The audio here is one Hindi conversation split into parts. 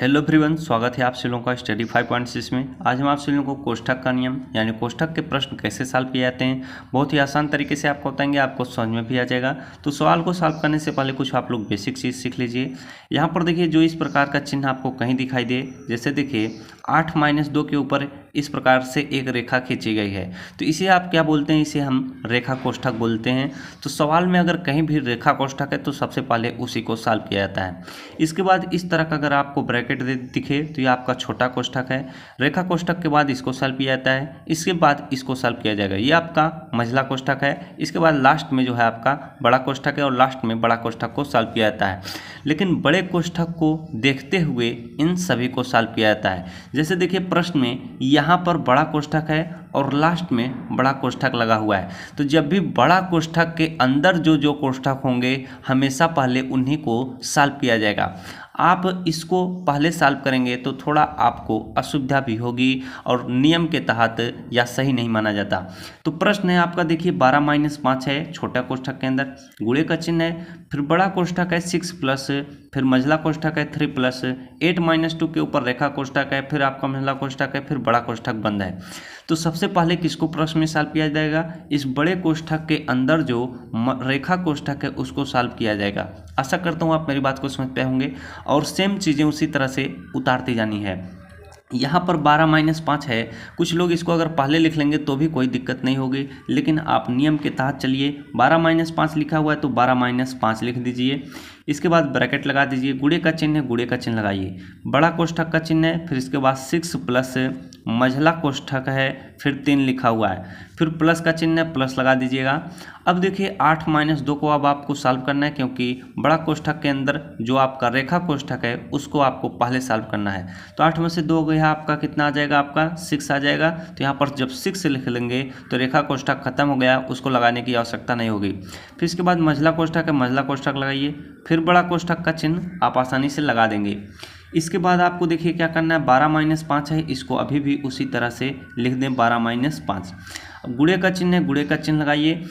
हेलो फ्रीवन स्वागत है आप सभी लोगों का स्टडी फाइव पॉइंट सिक्स में आज हम आप सभी लोगों को कोष्ठक का नियम यानी कोष्ठक के प्रश्न कैसे सॉल्व किए जाते हैं बहुत ही आसान तरीके से आपको बताएंगे आपको समझ में भी आ जाएगा तो सवाल को सॉल्व करने से पहले कुछ आप लोग बेसिक चीज़ सीख लीजिए यहाँ पर देखिए जो इस प्रकार का चिन्ह आपको कहीं दिखाई दे जैसे देखिए आठ माइनस दो के ऊपर इस प्रकार से एक रेखा खींची गई है तो इसे आप क्या बोलते हैं इसे हम रेखा कोष्ठक बोलते हैं तो सवाल में अगर कहीं भी रेखा कोष्ठक है तो सबसे पहले उसी को सॉल्व किया जाता है इसके बाद इस तरह का अगर आपको ब्रैकेट दिखे तो ये आपका छोटा कोष्ठक है रेखा कोष्ठक के बाद इसको सल्व किया जाता है इसके बाद इसको सल्व किया जाएगा ये आपका मझला कोष्ठक है इसके बाद लास्ट में जो है आपका बड़ा कोष्ठक है और लास्ट में बड़ा कोष्ठक को सॉल्व किया जाता है लेकिन बड़े कोष्ठक को देखते हुए इन सभी को सॉल्व किया जाता है जैसे देखिए प्रश्न में यहाँ पर बड़ा कोष्ठक है और लास्ट में बड़ा कोष्ठक लगा हुआ है तो जब भी बड़ा कोष्ठक के अंदर जो जो कोष्ठक होंगे हमेशा पहले उन्हीं को सॉल्व किया जाएगा आप इसको पहले सॉल्व करेंगे तो थोड़ा आपको असुविधा भी होगी और नियम के तहत या सही नहीं माना जाता तो प्रश्न है आपका देखिए बारह माइनस पाँच है छोटा कोष्ठक के अंदर गुड़े का चिन्ह है फिर बड़ा कोष्ठक है सिक्स प्लस फिर मंझला कोष्ठक है three plus eight minus two के ऊपर रेखा कोष्ठक है फिर आपका मझला कोष्ठक है फिर बड़ा कोष्ठक बंद है तो सबसे पहले किसको प्रश्न में सॉल्व किया जाएगा इस बड़े कोष्ठक के अंदर जो रेखा कोष्ठक है उसको सॉल्व किया जाएगा आशा करता हूँ आप मेरी बात को समझ पाए होंगे और सेम चीज़ें उसी तरह से उतारती जानी है यहाँ पर 12 माइनस पाँच है कुछ लोग इसको अगर पहले लिख लेंगे तो भी कोई दिक्कत नहीं होगी लेकिन आप नियम के तहत चलिए 12 माइनस पाँच लिखा हुआ है तो 12 माइनस पाँच लिख दीजिए इसके बाद ब्रैकेट लगा दीजिए गुड़े का चिन्ह है गुड़े का चिन्ह लगाइए बड़ा कोष्ठक का चिन्ह है फिर इसके बाद सिक्स प्लस मझला कोष्ठक है फिर तीन लिखा हुआ है फिर प्लस का चिन्ह है प्लस लगा दीजिएगा अब देखिए आठ माइनस दो को अब आपको सॉल्व करना है क्योंकि बड़ा कोष्ठक के अंदर जो आपका रेखा कोष्ठक है उसको आपको पहले सॉल्व करना है तो आठ में से दो हो गया आपका कितना आ जाएगा आपका सिक्स आ जाएगा तो यहाँ पर जब सिक्स लिख लेंगे तो रेखा कोष्ठक खत्म हो गया उसको लगाने की आवश्यकता नहीं होगी फिर इसके बाद मझला कोष्ठक है मझला कोष्ठक लगाइए फिर फिर बड़ा कोष्ठक का चिन्ह आप आसानी से लगा देंगे इसके बाद आपको देखिए क्या करना है बारह माइनस पाँच है इसको अभी भी उसी तरह से लिख दें बारह माइनस पाँच गुड़े का चिन्ह है गुड़े का चिन्ह लगाइए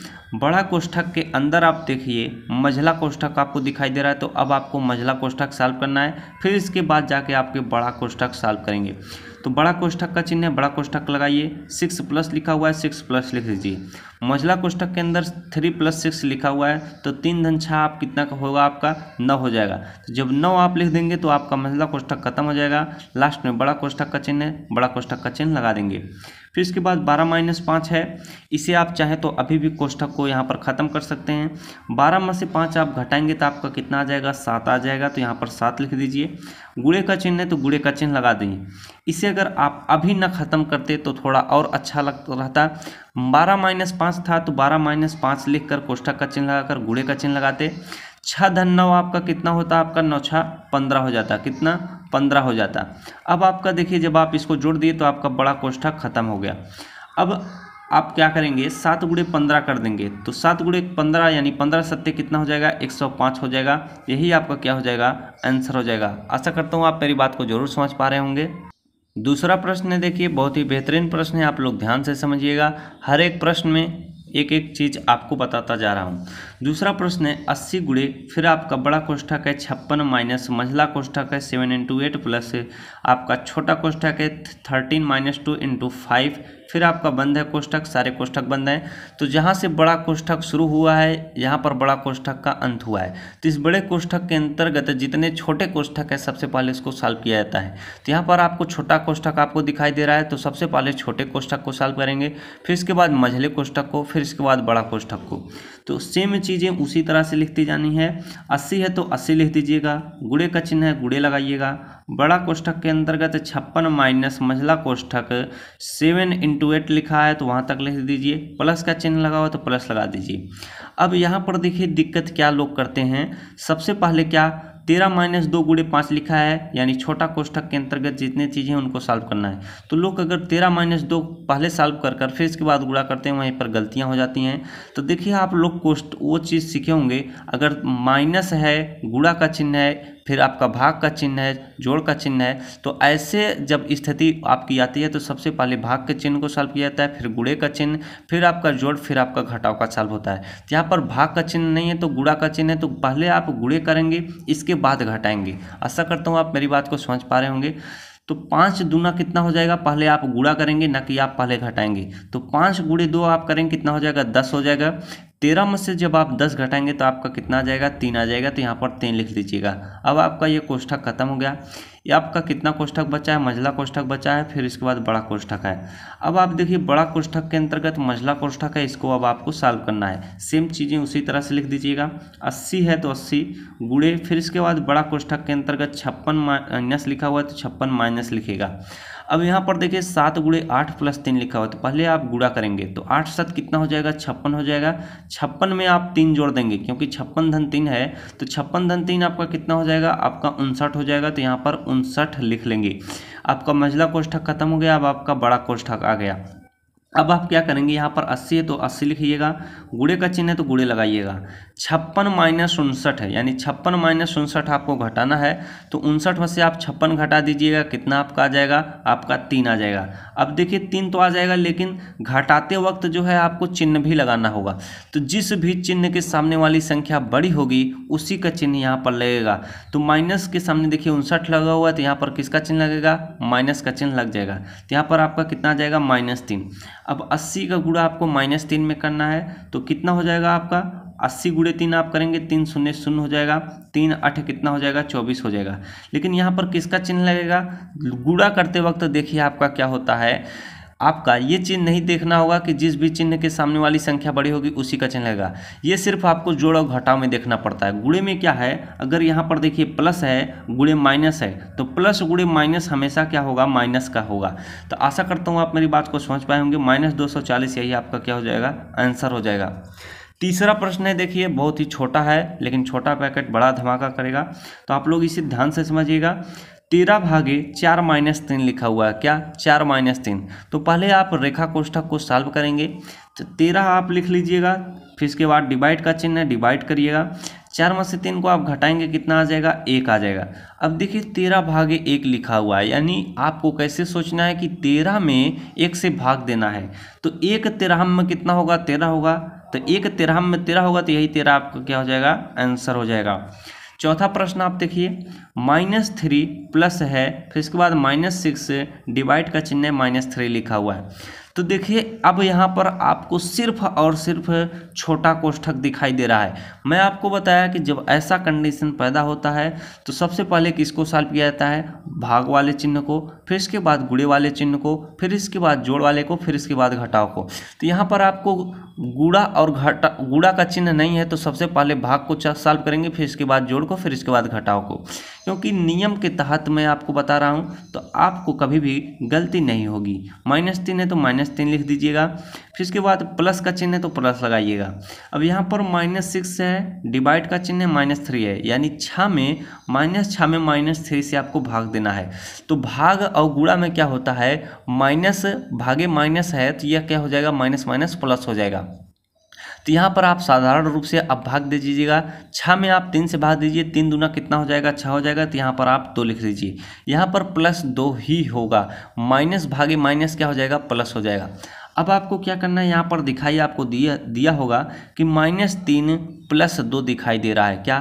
बड़ा कोष्ठक के अंदर आप देखिए मझला कोष्ठक आपको दिखाई दे रहा है तो अब आपको मझला कोष्ठक सॉल्व करना है फिर इसके बाद जाके आपके बड़ा कोष्ठक सॉल्व करेंगे तो बड़ा कोष्ठक का चिन्ह है बड़ा कोष्ठक लगाइए सिक्स प्लस लिखा हुआ है सिक्स प्लस लिख दीजिए मझला कोष्ठक के अंदर थ्री प्लस सिक्स लिखा हुआ है तो तीन धन छः आप कितना का होगा आपका नौ हो जाएगा तो जब नौ आप लिख देंगे तो आपका मझला कोष्ठक खत्म हो जाएगा लास्ट में बड़ा कोष्ठक का चिन्ह है बड़ा कोष्ठक का चिन्ह लगा देंगे फिर इसके बाद बारह माइनस पाँच है इसे आप चाहें तो अभी भी कोष्ठक को यहाँ पर ख़त्म कर सकते हैं बारह में से पाँच आप घटाएंगे तो आपका कितना आ जाएगा सात आ जाएगा तो यहाँ पर सात लिख दीजिए गुड़े का चिन्ह है तो गुड़े का चिन्ह लगा दीजिए इसे अगर आप अभी ना ख़त्म करते तो थोड़ा और अच्छा लग रहता बारह माइनस पाँच था तो बारह माइनस पाँच लिख कर कोष्ठक का चिन्ह लगाकर गुड़े का चिन्ह लगाते छः धन नौ आपका कितना होता आपका नौ छः पंद्रह हो जाता कितना पंद्रह हो जाता अब आपका देखिए जब आप इसको जोड़ दिए तो आपका बड़ा कोष्ठा खत्म हो गया अब आप क्या करेंगे सात गुड़े पंद्रह कर देंगे तो सात गुड़े पंद्रह यानी पंद्रह सत्य कितना हो जाएगा एक सौ पाँच हो जाएगा यही आपका क्या हो जाएगा आंसर हो जाएगा आशा करता हूँ आप मेरी बात को जरूर समझ पा रहे होंगे दूसरा प्रश्न देखिए बहुत ही बेहतरीन प्रश्न है आप लोग ध्यान से समझिएगा हर एक प्रश्न में एक एक चीज़ आपको बताता जा रहा हूँ दूसरा प्रश्न है अस्सी गुड़े फिर आपका बड़ा कोष्ठक है छप्पन माइनस मझला कोष्ठक है सेवन इंटू एट प्लस आपका छोटा कोष्ठक है thirteen minus two into five फिर आपका बंद है कोष्ठक सारे कोष्ठक बंद हैं तो जहाँ से बड़ा कोष्ठक शुरू हुआ है यहाँ पर बड़ा कोष्ठक का अंत हुआ है तो इस बड़े कोष्ठक के अंतर्गत जितने छोटे कोष्ठक है सबसे पहले इसको सॉल्व किया जाता है तो यहाँ पर आपको छोटा कोष्ठक आपको दिखाई दे रहा है तो सबसे पहले छोटे कोष्ठक को सॉल्व करेंगे फिर इसके बाद मझले कोष्ठक को फिर इसके बाद बड़ा कोष्ठक को तो सेम चीज़ें उसी तरह से लिखती जानी है अस्सी है तो अस्सी लिख दीजिएगा गुड़े का चिन्ह है गुड़े लगाइएगा बड़ा कोष्ठक के अंतर्गत छप्पन माइनस मझला कोष्ठक सेवन इंटू एट लिखा है तो वहाँ तक लिख दीजिए प्लस का चिन्ह लगा हुआ तो प्लस लगा दीजिए अब यहाँ पर देखिए दिक्कत क्या लोग करते हैं सबसे पहले क्या तेरह माइनस दो गुड़े पाँच लिखा है यानी छोटा कोष्ठक के अंतर्गत जितने चीज़ें उनको सॉल्व करना है तो लोग अगर तेरह माइनस दो पहले सॉल्व कर कर फिर इसके बाद गुड़ा करते हैं वहीं पर गलतियां हो जाती हैं तो देखिए आप लोग कोष्ठ वो चीज़ सीखे होंगे अगर माइनस है गुड़ा का चिन्ह है फिर आपका भाग का चिन्ह है जोड़ का चिन्ह है तो ऐसे जब स्थिति आपकी आती है तो सबसे पहले भाग के चिन्ह को सॉल्व किया जाता है फिर गुड़े का चिन्ह फिर आपका जोड़ फिर आपका घटाव का सॉल्व होता है तो यहाँ पर भाग का चिन्ह नहीं है तो गुड़ा का चिन्ह है तो पहले आप गुड़े करेंगे इसके बाद घटाएंगे आशा करता हूँ आप मेरी बात को समझ पा रहे होंगे तो पाँच दूना कितना हो जाएगा पहले आप गुड़ा करेंगे ना कि आप पहले घटाएंगे तो पाँच गुड़े दो आप करेंगे कितना हो जाएगा दस हो जाएगा तेरह में से जब आप दस घटाएंगे तो आपका कितना आ जाएगा तीन आ जाएगा तो यहाँ पर तीन लिख दीजिएगा अब आपका ये कोष्ठक खत्म हो गया ये आपका कितना कोष्ठक बचा है मझला कोष्ठक बचा है फिर इसके बाद बड़ा कोष्ठक है अब आप देखिए बड़ा कोष्ठक के अंतर्गत मझला कोष्ठक है इसको अब आपको सॉल्व करना है सेम चीज़ें उसी तरह से लिख दीजिएगा अस्सी है तो अस्सी गुड़े फिर इसके बाद बड़ा कोष्ठक के अंतर्गत छप्पन माइनस अं, लिखा हुआ है तो छप्पन माइनस लिखेगा अब यहाँ पर देखिए सात गुड़े आठ प्लस तीन लिखा हुआ तो पहले आप गुड़ा करेंगे तो आठ सात कितना हो जाएगा छप्पन हो जाएगा छप्पन में आप तीन जोड़ देंगे क्योंकि छप्पन धन तीन है तो छप्पन धन तीन आपका कितना हो जाएगा आपका उनसठ हो जाएगा तो यहाँ पर उनसठ लिख लेंगे आपका मझला कोष्ठक खत्म हो गया अब आपका बड़ा कोष्ठक आ गया अब आप क्या करेंगे यहाँ पर अस्सी है तो अस्सी लिखिएगा गुड़े का चिन्ह है तो गुड़े लगाइएगा छप्पन माइनस उनसठ है यानी छप्पन माइनस उनसठ आपको घटाना है तो उनसठ में से आप छप्पन घटा दीजिएगा कितना आपका आ जाएगा आपका तीन आ जाएगा अब देखिए तीन तो आ जाएगा लेकिन घटाते वक्त जो है आपको चिन्ह भी लगाना होगा तो जिस भी चिन्ह के सामने वाली संख्या बड़ी होगी उसी का चिन्ह यहाँ पर लगेगा तो माइनस के सामने देखिए उनसठ लगा हुआ है तो यहाँ पर किसका चिन्ह लगेगा माइनस का चिन्ह लग जाएगा तो यहाँ पर आपका कितना आ जाएगा माइनस तीन अब अस्सी का गुड़ा आपको माइनस तीन में करना है तो कितना हो जाएगा आपका अस्सी गुड़े तीन आप करेंगे तीन शून्य शून्य हो जाएगा तीन आठ कितना हो जाएगा चौबीस हो जाएगा लेकिन यहाँ पर किसका चिन्ह लगेगा गुड़ा करते वक्त देखिए आपका क्या होता है आपका ये चिन्ह नहीं देखना होगा कि जिस भी चिन्ह के सामने वाली संख्या बड़ी होगी उसी का चिन्ह लगेगा ये सिर्फ आपको जोड़ और घटाव में देखना पड़ता है गुड़े में क्या है अगर यहाँ पर देखिए प्लस है गुड़े माइनस है तो प्लस गुड़े माइनस हमेशा क्या होगा माइनस का होगा तो आशा करता हूँ आप मेरी बात को समझ पाए होंगे माइनस दो यही आपका क्या हो जाएगा आंसर हो जाएगा तीसरा प्रश्न है देखिए बहुत ही छोटा है लेकिन छोटा पैकेट बड़ा धमाका करेगा तो आप लोग इसे ध्यान से समझिएगा तेरह भागे चार माइनस तीन लिखा हुआ है क्या चार माइनस तीन तो पहले आप रेखा कोष्ठक को सॉल्व करेंगे तो तेरह आप लिख लीजिएगा फिर इसके बाद डिवाइड का चिन्ह डिवाइड करिएगा चार में से तीन को आप घटाएंगे कितना आ जाएगा एक आ जाएगा अब देखिए तेरह भागे एक लिखा हुआ है यानी आपको कैसे सोचना है कि तेरह में एक से भाग देना है तो एक तेरह में कितना होगा तेरह होगा तो एक तेरह में तेरह होगा तो यही तेरह आपका क्या हो जाएगा आंसर हो जाएगा चौथा प्रश्न आप देखिए माइनस थ्री प्लस है फिर इसके बाद माइनस सिक्स डिवाइड का चिन्ह माइनस थ्री लिखा हुआ है तो देखिए अब यहाँ पर आपको सिर्फ और सिर्फ छोटा कोष्ठक दिखाई दे रहा है मैं आपको बताया कि जब ऐसा कंडीशन पैदा होता है तो सबसे पहले किसको सॉल्व किया जाता है भाग वाले चिन्ह को फिर इसके बाद गुड़े वाले चिन्ह को फिर इसके बाद जोड़ वाले को फिर इसके बाद घटाव को तो यहाँ पर आपको गुड़ा और घटा गुड़ा का चिन्ह नहीं है तो सबसे पहले भाग को सॉल्व करेंगे फिर इसके बाद जोड़ को फिर इसके बाद घटाव को क्योंकि नियम के तहत मैं आपको बता रहा हूँ तो आपको कभी भी गलती नहीं होगी माइनस तीन है तो माइनस तीन लिख दीजिएगा फिर इसके बाद प्लस का चिन्ह है तो प्लस लगाइएगा अब यहाँ पर माइनस सिक्स है डिवाइड का चिन्ह माइनस थ्री है यानी छः में माइनस छः में माइनस थ्री से आपको भाग देना है तो भाग और गुड़ा में क्या होता है माइनस भागे माइनस है तो यह क्या हो जाएगा माइनस माइनस प्लस हो जाएगा तो यहाँ पर आप साधारण रूप से आप भाग दे दीजिएगा छः में आप तीन से भाग दीजिए तीन दुना कितना हो जाएगा छः हो जाएगा तो यहाँ पर आप दो लिख दीजिए यहाँ पर प्लस दो ही होगा माइनस भागे माइनस क्या हो जाएगा प्लस हो जाएगा अब आपको क्या करना है यहाँ पर दिखाई आपको दिया दिया होगा कि माइनस तीन प्लस दो दिखाई दे रहा है क्या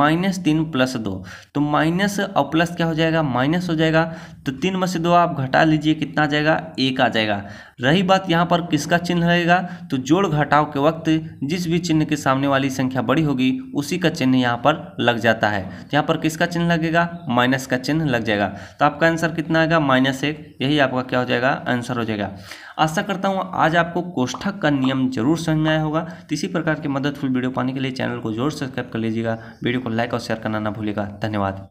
माइनस तीन प्लस दो तो माइनस और प्लस क्या हो जाएगा माइनस हो जाएगा तो तीन में से दो आप घटा लीजिए कितना आ जाएगा एक आ जाएगा रही बात यहाँ पर किसका चिन्ह रहेगा तो जोड़ घटाव के वक्त जिस भी चिन्ह के सामने वाली संख्या बड़ी होगी उसी का चिन्ह यहाँ पर लग जाता है तो यहाँ पर किसका चिन्ह लगेगा माइनस का चिन्ह लग जाएगा तो आपका आंसर कितना आएगा माइनस एक यही आपका क्या हो जाएगा आंसर हो जाएगा आशा करता हूँ आज आपको कोष्ठक का नियम जरूर समझ आया होगा तो इसी प्रकार के मददफुल वीडियो पाने के लिए चैनल को जरूर सब्सक्राइब कर लीजिएगा वीडियो को लाइक और शेयर करना ना भूलेगा धन्यवाद